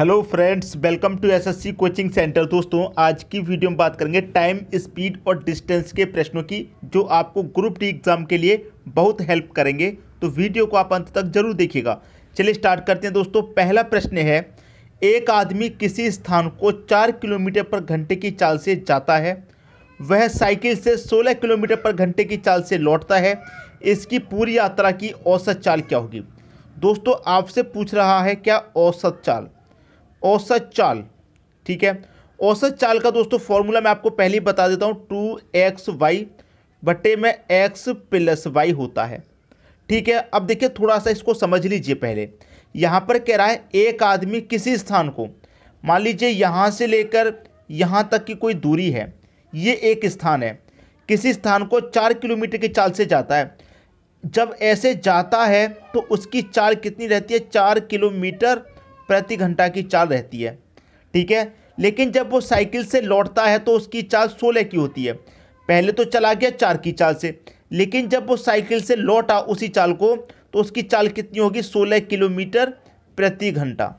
hello friends welcome to SSC coaching centre दोस्तों आज की वीडियो में बात करेंगे टाइम स्पीड और डिस्टेंस के प्रश्नों की जो आपको ग्रुप डी एग्जाम के लिए बहुत हेल्प करेंगे तो वीडियो को आप अंत तक जरूर देखिएगा चलिए स्टार्ट करते हैं दोस्तों पहला प्रश्न है एक आदमी किसी स्थान को चार किलोमीटर पर घंटे की चाल से जाता है वह साइकिल से सोलह किलोमीटर पर घंटे की चाल से लौटता है इसकी पूरी यात्रा की औसत चाल क्या होगी दोस्तों आपसे पूछ रहा है क्या औसत चाल औसत चाल ठीक है औसत चाल का दोस्तों फॉर्मूला मैं आपको पहले ही बता देता हूँ टू एक्स वाई बटे में एक्स प्लस वाई होता है ठीक है अब देखिए थोड़ा सा इसको समझ लीजिए पहले यहाँ पर कह रहा है एक आदमी किसी स्थान को मान लीजिए यहाँ से लेकर यहाँ तक की कोई दूरी है ये एक स्थान है किसी स्थान को चार किलोमीटर की चाल से जाता है जब ऐसे जाता है तो उसकी चाल कितनी रहती है चार किलोमीटर प्रति घंटा की चाल रहती है ठीक है लेकिन जब वो साइकिल से लौटता है तो उसकी चाल सोलह की होती है पहले तो चला गया चार की चाल से लेकिन जब वो साइकिल से लौटा उसी चाल को तो उसकी चाल कितनी होगी सोलह किलोमीटर प्रति घंटा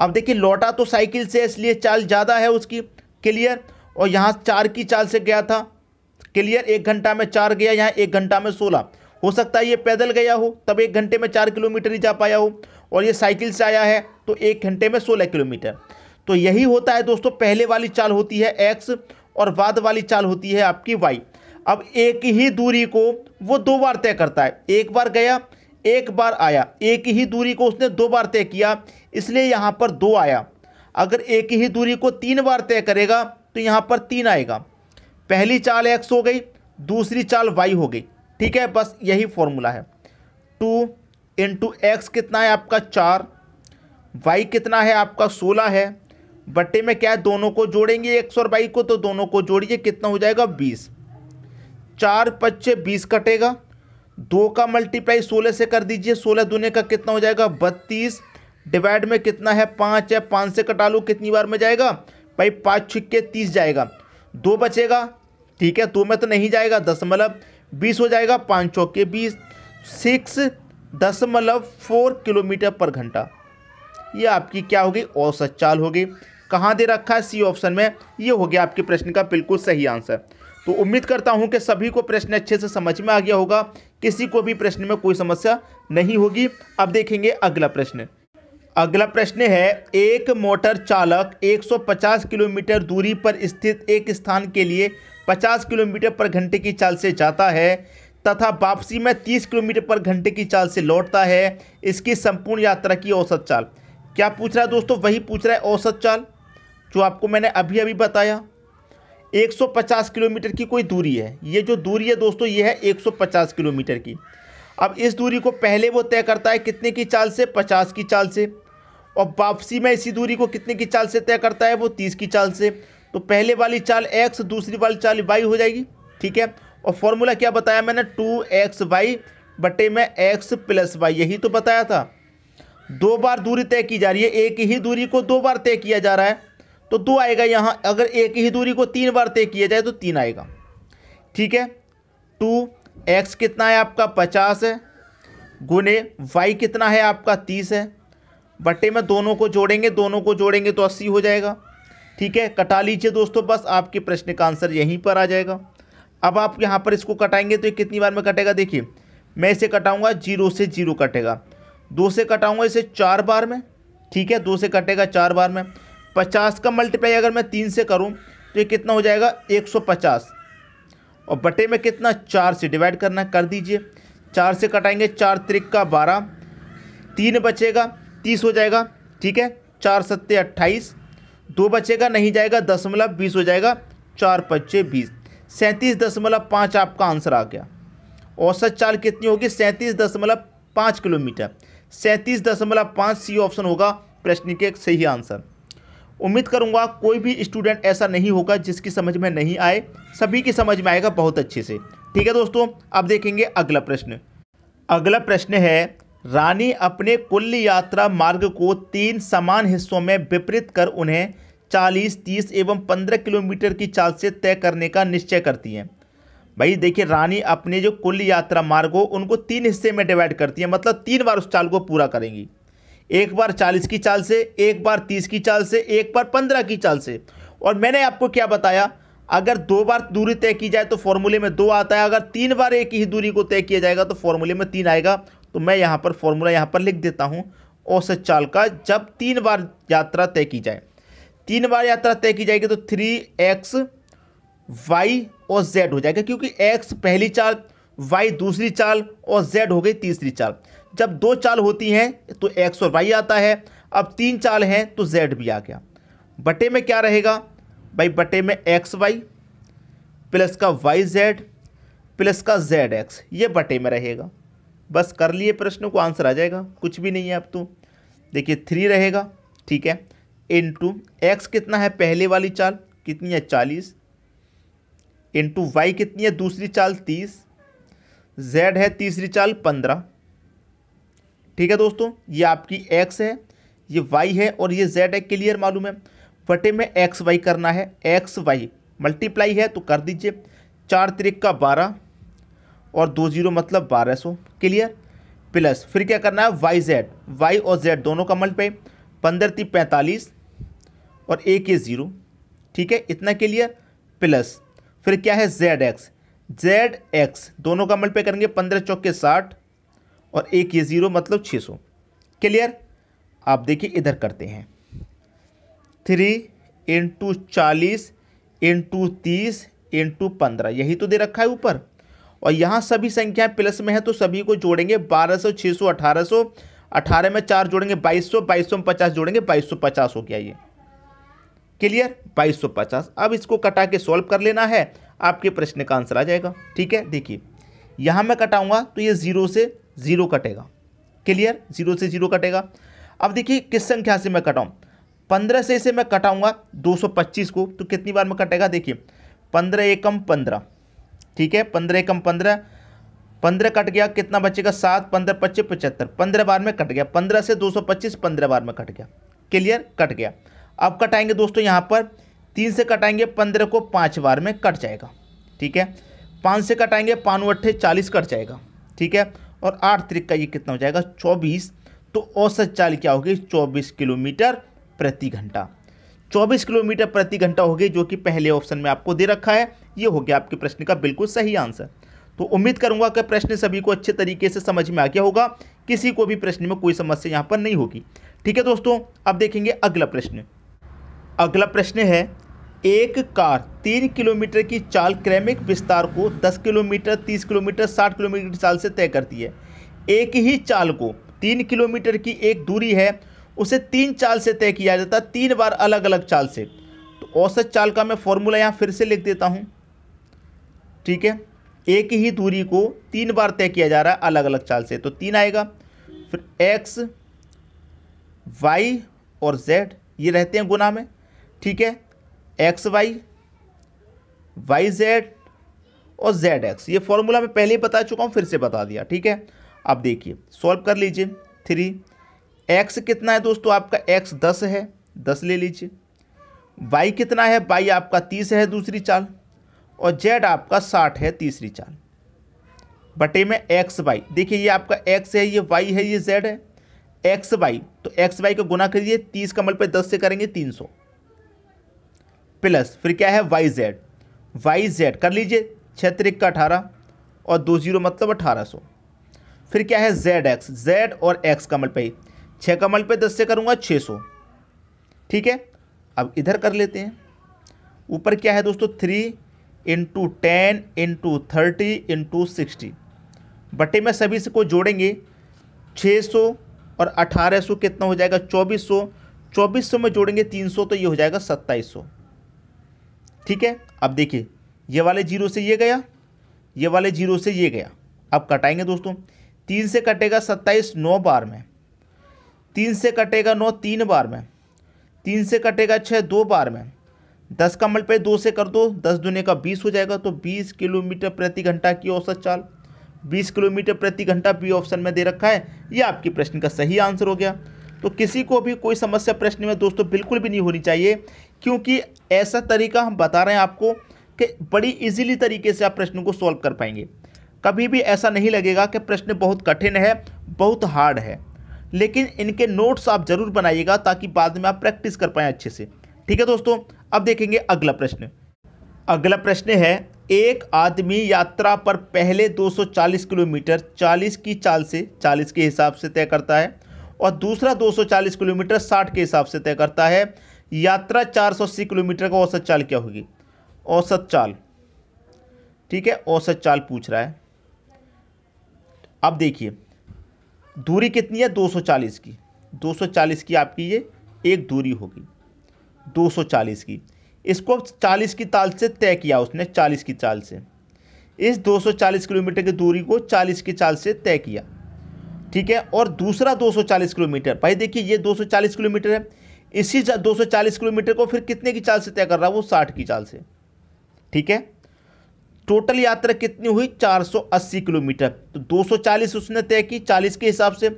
अब देखिए लौटा तो साइकिल से इसलिए चाल ज़्यादा है उसकी क्लियर और यहाँ चार की चाल से गया था क्लियर एक घंटा में चार गया यहाँ एक घंटा में सोलह हो सकता है ये पैदल गया हो तब एक घंटे में चार किलोमीटर ही जा पाया हो और ये साइकिल से आया है तो एक घंटे में सोलह किलोमीटर तो यही होता है दोस्तों पहले वाली चाल होती है एक्स और बाद वाली चाल होती है आपकी वाई अब एक ही दूरी को वो दो बार तय करता है एक बार गया एक बार आया एक ही दूरी को उसने दो बार तय किया इसलिए यहाँ पर दो आया अगर एक ही दूरी को तीन बार तय करेगा तो यहाँ पर तीन आएगा पहली चाल एक्स हो गई दूसरी चाल वाई हो गई ठीक है बस यही फॉर्मूला है टू इंटू एक्स कितना है आपका चार वाई कितना है आपका सोलह है बट्टे में क्या है दोनों को जोड़ेंगे सौ और बाई को तो दोनों को जोड़िए कितना हो जाएगा बीस चार पच्चे बीस कटेगा दो का मल्टीप्लाई सोलह से कर दीजिए सोलह दोने का कितना हो जाएगा बत्तीस डिवाइड में कितना है पाँच है पाँच से कटा लो कितनी बार में जाएगा भाई पाँच छिक्के तीस जाएगा दो बचेगा ठीक है दो में तो नहीं जाएगा दशमलव बीस हो जाएगा पाँच चौके बीस सिक्स दशमलव फोर किलोमीटर पर घंटा ये आपकी क्या होगी औसत चाल होगी कहाँ दे रखा है सी ऑप्शन में ये हो गया आपके प्रश्न का बिल्कुल सही आंसर तो उम्मीद करता हूँ कि सभी को प्रश्न अच्छे से समझ में आ गया होगा किसी को भी प्रश्न में कोई समस्या नहीं होगी अब देखेंगे अगला प्रश्न अगला प्रश्न है एक मोटर चालक 150 किलोमीटर दूरी पर स्थित एक स्थान के लिए 50 किलोमीटर पर घंटे की चाल से जाता है तथा वापसी में 30 किलोमीटर पर घंटे की चाल से लौटता है इसकी संपूर्ण यात्रा की औसत चाल क्या पूछ रहा है दोस्तों वही पूछ रहा है औसत चाल जो आपको मैंने अभी अभी बताया 150 किलोमीटर की कोई दूरी है ये जो दूरी है दोस्तों ये है 150 किलोमीटर की अब इस दूरी को पहले वो तय करता है कितने की चाल से 50 की चाल से और वापसी में इसी दूरी को कितने की चाल से तय करता है वो 30 की चाल से तो पहले वाली चाल एक्स दूसरी वाली चाल वाई हो जाएगी ठीक है और फॉर्मूला क्या बताया मैंने टू एक्स वाई बटे में एक्स प्लस वाई यही तो बताया था दो बार दूरी तय की जा रही है एक ही दूरी को दो बार तय किया जा रहा है तो दो आएगा यहाँ अगर एक ही दूरी को तीन बार तय किया जाए तो तीन आएगा ठीक है टू एक्स कितना है आपका पचास है गुने वाई कितना है आपका तीस है बटे में दोनों को जोड़ेंगे दोनों को जोड़ेंगे तो अस्सी हो जाएगा ठीक है कटा लीजिए दोस्तों बस आपके प्रश्न का आंसर यहीं पर आ जाएगा अब आप यहाँ पर इसको कटाएंगे तो ये कितनी बार में कटेगा देखिए मैं इसे कटाऊँगा जीरो से जीरो कटेगा दो से कटाऊंगा इसे चार बार में ठीक है दो से कटेगा चार बार में पचास का मल्टीप्लाई अगर मैं तीन से करूँ तो ये कितना हो जाएगा एक सौ पचास और बटे में कितना चार से डिवाइड करना कर दीजिए चार से कटाएंगे चार त्रिक का बारह तीन बचेगा तीस हो जाएगा ठीक है चार सत्ते अट्ठाईस दो बचेगा नहीं जाएगा दशमलव बीस हो जाएगा चार पच्चे बीस सैंतीस दशमलव पाँच आपका आंसर आ गया औसत चाल कितनी होगी सैंतीस दशमलव पाँच किलोमीटर सैंतीस दशमलव पाँच सी ऑप्शन होगा प्रश्न के सही आंसर उम्मीद करूंगा कोई भी स्टूडेंट ऐसा नहीं होगा जिसकी समझ में नहीं आए सभी की समझ में आएगा बहुत अच्छे से ठीक है दोस्तों अब देखेंगे अगला प्रश्न अगला प्रश्न है रानी अपने कुल यात्रा मार्ग को तीन समान हिस्सों में विपरीत कर उन्हें 40, 30 एवं 15 किलोमीटर की चाल से तय करने का निश्चय करती हैं भाई देखिए रानी अपने जो कुल यात्रा मार्ग हो उनको तीन हिस्से में डिवाइड करती है मतलब तीन बार उस चाल को पूरा करेंगी एक बार चालीस की चाल से एक बार तीस की चाल से एक बार पंद्रह की चाल से और मैंने आपको क्या बताया अगर दो बार दूरी तय की जाए तो फॉर्मूले में दो आता है अगर तीन बार एक ही दूरी को तय किया जाएगा तो फॉर्मूले में तीन आएगा तो मैं यहाँ पर फॉर्मूला यहाँ पर लिख देता हूँ औसत चाल का जब तीन बार यात्रा तय की जाए तीन बार यात्रा तय की जाएगी तो थ्री एक्स वाई और जेड हो जाएगा क्योंकि एक्स पहली चाल वाई दूसरी चाल और जेड हो गई तीसरी चाल जब दो चाल होती हैं तो एक्स और वाई आता है अब तीन चाल हैं तो जेड भी आ गया बटे में क्या रहेगा भाई बटे में एक्स वाई प्लस का वाई जेड प्लस का जेड एक्स ये बटे में रहेगा बस कर लिए प्रश्नों को आंसर आ जाएगा कुछ भी नहीं है अब तो देखिए थ्री रहेगा ठीक है इन टू एक्स कितना है पहले वाली चाल कितनी है चालीस इंटू वाई कितनी है दूसरी चाल तीस जेड है तीसरी चाल पंद्रह ठीक है दोस्तों ये आपकी एक्स है ये वाई है और ये जेड है क्लियर मालूम है फटे में एक्स वाई करना है एक्स वाई मल्टीप्लाई है तो कर दीजिए चार त्रिक का बारह और दो जीरो मतलब बारह सौ क्लियर प्लस फिर क्या करना है वाई जेड वाई और जेड दोनों का मल्टीप्लाई पंद्रह ती पैंतालीस और एक ये ज़ीरो ठीक है इतना क्लियर प्लस फिर क्या है जेड एक्स जेड एक्स दोनों का मल्टीपे करेंगे पंद्रह चौके साठ और एक ये ज़ीरो मतलब छः सौ क्लियर आप देखिए इधर करते हैं थ्री इंटू चालीस इंटू तीस इंटू पंद्रह यही तो दे रखा है ऊपर और यहाँ सभी संख्याएं प्लस में है तो सभी को जोड़ेंगे बारह सौ छः सौ अठारह सौ अठारह में चार जोड़ेंगे बाईस सौ बाईस सौ में पचास जोड़ेंगे बाईस सौ पचास हो गया ये क्लियर 2250 अब इसको कटा के सॉल्व कर लेना है आपके प्रश्न का आंसर आ जाएगा ठीक है देखिए यहाँ मैं कटाऊंगा तो ये ज़ीरो से ज़ीरो कटेगा क्लियर ज़ीरो से ज़ीरो कटेगा अब देखिए किस संख्या से मैं कटाऊँ पंद्रह से इसे मैं कटाऊँगा दो को तो कितनी बार में कटेगा देखिए पंद्रह एकम पंद्रह ठीक है पंद्रह एकम पंद्रह पंद्रह कट गया कितना बचेगा सात पंद्रह पच्चीस पचहत्तर पंद्रह बार में कट गया पंद्रह से दो सौ पच्चीस पंद्रह बार में कट गया क्लियर कट गया अब कटाएंगे दोस्तों यहाँ पर तीन से कटाएंगे पंद्रह को पाँच बार में कट जाएगा ठीक है पाँच से कटाएंगे पाँच अट्ठे चालीस कट जाएगा ठीक है और आठ तरीक का ये कितना हो जाएगा चौबीस तो औसत चाल क्या होगी चौबीस किलोमीटर प्रति घंटा चौबीस किलोमीटर प्रति घंटा होगी जो कि पहले ऑप्शन में आपको दे रखा है ये हो गया आपके प्रश्न का बिल्कुल सही आंसर तो उम्मीद करूंगा कि प्रश्न सभी को अच्छे तरीके से समझ में आ गया होगा किसी को भी प्रश्न में कोई समस्या यहाँ पर नहीं होगी ठीक है दोस्तों अब देखेंगे अगला प्रश्न अगला प्रश्न है एक कार तीन किलोमीटर की चाल क्रैमिक विस्तार को दस किलोमीटर तीस किलोमीटर साठ किलोमीटर की चाल से तय करती है एक ही चाल को तीन किलोमीटर की एक दूरी है उसे तीन चाल से तय किया जाता है तीन बार अलग अलग चाल से तो औसत चाल का मैं फॉर्मूला यहाँ फिर से लिख देता हूँ ठीक है एक ही दूरी को तीन बार तय किया जा रहा है अलग अलग चाल से तो तीन आएगा फिर एक्स वाई और जेड ये रहते हैं गुना में ठीक है एक्स वाई वाई जेड और जेड एक्स ये फॉर्मूला मैं पहले ही बता चुका हूँ फिर से बता दिया ठीक है अब देखिए सॉल्व कर लीजिए थ्री एक्स कितना है दोस्तों आपका एक्स दस है दस ले लीजिए वाई कितना है वाई आपका तीस है दूसरी चाल और जेड आपका साठ है तीसरी चाल बटे में एक्स वाई देखिए ये आपका एक्स है ये वाई है ये जेड है एक्स वाई तो एक्स वाई को गुना करिए तीस कमल पे दस से करेंगे तीन सौ प्लस फिर क्या है वाई जेड वाई जेड कर लीजिए छह का अठारह और दो जीरो मतलब अठारह सौ फिर क्या है जेड एक्स जेड और एक्स कमल पे ही छः कमल पे दस से करूँगा छः सौ ठीक है अब इधर कर लेते हैं ऊपर क्या है दोस्तों three into ten into thirty into sixty बटे में सभी से को जोड़ेंगे छः सौ और अठारह सौ कितना हो जाएगा चौबीस सौ चौबीस सौ में जोड़ेंगे तीन सौ तो ये हो जाएगा सत्ताईस सौ ठीक है अब देखिए ये वाले जीरो से ये गया ये वाले जीरो से ये गया अब कटाएंगे दोस्तों तीन से कटेगा सत्ताईस नौ बार में तीन से कटेगा नौ तीन बार में तीन से कटेगा छः दो बार में दस का पे दो से कर दो दस दुने का बीस हो जाएगा तो बीस किलोमीटर प्रति घंटा की औसत चाल बीस किलोमीटर प्रति घंटा बी ऑप्शन में दे रखा है ये आपके प्रश्न का सही आंसर हो गया तो किसी को भी कोई समस्या प्रश्न में दोस्तों बिल्कुल भी नहीं होनी चाहिए क्योंकि ऐसा तरीका हम बता रहे हैं आपको कि बड़ी इजीली तरीके से आप प्रश्न को सॉल्व कर पाएंगे कभी भी ऐसा नहीं लगेगा कि प्रश्न बहुत कठिन है बहुत हार्ड है लेकिन इनके नोट्स आप ज़रूर बनाइएगा ताकि बाद में आप प्रैक्टिस कर पाएँ अच्छे से ठीक है दोस्तों अब देखेंगे अगला प्रश्न अगला प्रश्न है एक आदमी यात्रा पर पहले 240 किलोमीटर 40 की चाल से 40 के हिसाब से तय करता है और दूसरा 240 किलोमीटर 60 के हिसाब से तय करता है यात्रा 480 किलोमीटर का औसत चाल क्या होगी औसत चाल ठीक है औसत चाल पूछ रहा है अब देखिए दूरी कितनी है 240 की 240 की आपकी ये एक दूरी होगी 240 की इसको अब 40 की ताल से तय किया उसने 40 की चाल से इस 240 किलोमीटर की दूरी को 40 की चाल से तय किया ठीक है और दूसरा 240 किलोमीटर भाई देखिए ये 240 किलोमीटर है इसी 240 किलोमीटर को फिर कितने की चाल से तय कर रहा है वो साठ की चाल से ठीक है टोटल यात्रा कितनी हुई 480 किलोमीटर तो 240 उसने तय की 40 के हिसाब से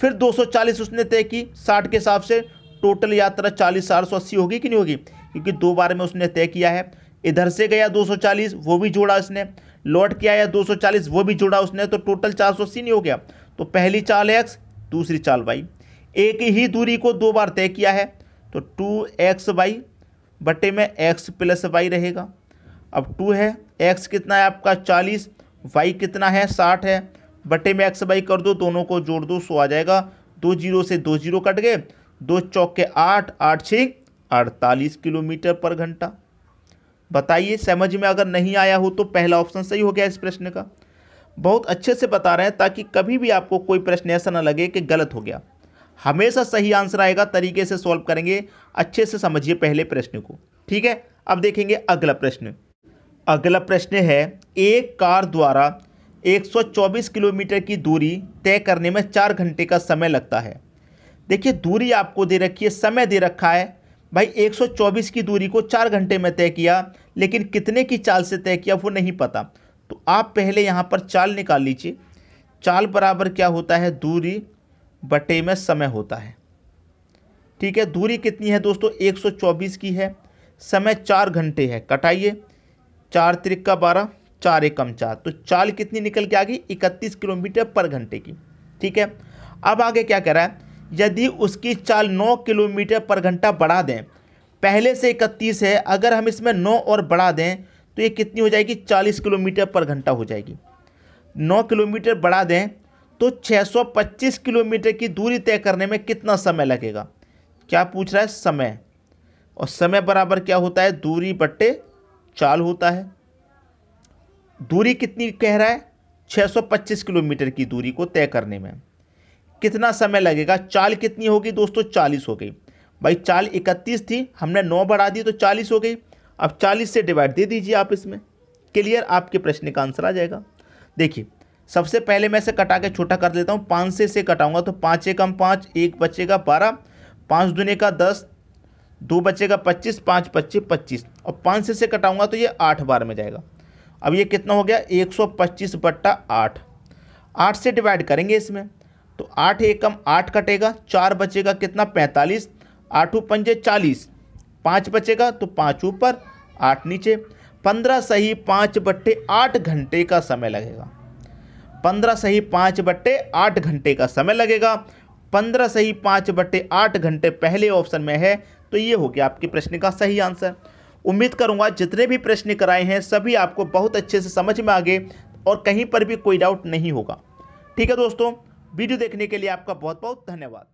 फिर 240 उसने तय की 60 के हिसाब से टोटल यात्रा 40 चार सौ अस्सी होगी कि नहीं होगी क्योंकि दो बार में उसने तय किया है इधर से गया 240 वो भी जोड़ा उसने लौट के आया 240 वो भी जोड़ा उसने तो टोटल चार सौ अस्सी नहीं हो गया तो पहली चाल एक्स दूसरी चाल वाई एक ही दूरी को दो बार तय किया है तो टू एक्स वाई बटे में एक्स प्लस वाई रहेगा अब टू है एक्स कितना है आपका चालीस वाई कितना है साठ है बटे में एक्स वाई कर दो दोनों को जोड़ दो सो आ जाएगा दो जीरो से दो जीरो कट गए दो चौक के आठ आठ छः अड़तालीस किलोमीटर पर घंटा बताइए समझ में अगर नहीं आया हो तो पहला ऑप्शन सही हो गया इस प्रश्न का बहुत अच्छे से बता रहे हैं ताकि कभी भी आपको कोई प्रश्न ऐसा ना लगे कि गलत हो गया हमेशा सही आंसर आएगा तरीके से सॉल्व करेंगे अच्छे से समझिए पहले प्रश्न को ठीक है अब देखेंगे अगला प्रश्न अगला प्रश्न है एक कार द्वारा 124 किलोमीटर की दूरी तय करने में चार घंटे का समय लगता है देखिए दूरी आपको दे रखी है समय दे रखा है भाई 124 की दूरी को चार घंटे में तय किया लेकिन कितने की चाल से तय किया वो नहीं पता तो आप पहले यहाँ पर चाल निकाल लीजिए चाल बराबर क्या होता है दूरी बटे में समय होता है ठीक है दूरी कितनी है दोस्तों 124 की है समय चार घंटे है कटाइए चार का बारह चार एकम चार तो चाल कितनी निकल के आ गई इकतीस किलोमीटर पर घंटे की ठीक है अब आगे क्या कह रहा है यदि उसकी चाल नौ किलोमीटर पर घंटा बढ़ा दें पहले से इकतीस है अगर हम इसमें नौ और बढ़ा दें तो ये कितनी हो जाएगी चालीस किलोमीटर पर घंटा हो जाएगी नौ किलोमीटर बढ़ा दें तो 625 किलोमीटर की दूरी तय करने में कितना समय लगेगा क्या पूछ रहा है समय और समय बराबर क्या होता है दूरी बट्टे चाल होता है दूरी कितनी कह रहा है 625 किलोमीटर की दूरी को तय करने में कितना समय लगेगा चाल कितनी होगी दोस्तों 40 हो गई भाई चाल 31 थी हमने 9 बढ़ा दी तो 40 हो गई अब 40 से डिवाइड दे दीजिए आप इसमें क्लियर आपके प्रश्न का आंसर आ जाएगा देखिए सबसे पहले मैं इसे कटा के छोटा कर देता हूँ पाँच से इसे कटाऊँगा तो पाँच एकम पाँच एक बचेगा बारह पाँच दुने का दस दो बचेगा पच्चीस पाँच बच्चे पच्चीस और पाँच से इसे कटाऊँगा तो ये आठ बार में जाएगा अब ये कितना हो गया एक सौ पच्चीस बट्टा आठ आठ से डिवाइड करेंगे इसमें तो आठ एकम आठ कटेगा चार बचेगा कितना पैंतालीस आठों पंजे चालीस पाँच बचेगा तो पाँच ऊपर आठ नीचे पंद्रह सही पाँच बट्टे आठ घंटे का समय लगेगा पंद्रह सही पाँच बट्टे आठ घंटे का समय लगेगा पंद्रह से ही पाँच बट्टे आठ घंटे पहले ऑप्शन में है तो ये हो गया आपके प्रश्न का सही आंसर उम्मीद करूँगा जितने भी प्रश्न कराए हैं सभी आपको बहुत अच्छे से समझ में आ गए और कहीं पर भी कोई डाउट नहीं होगा ठीक है दोस्तों वीडियो देखने के लिए आपका बहुत बहुत धन्यवाद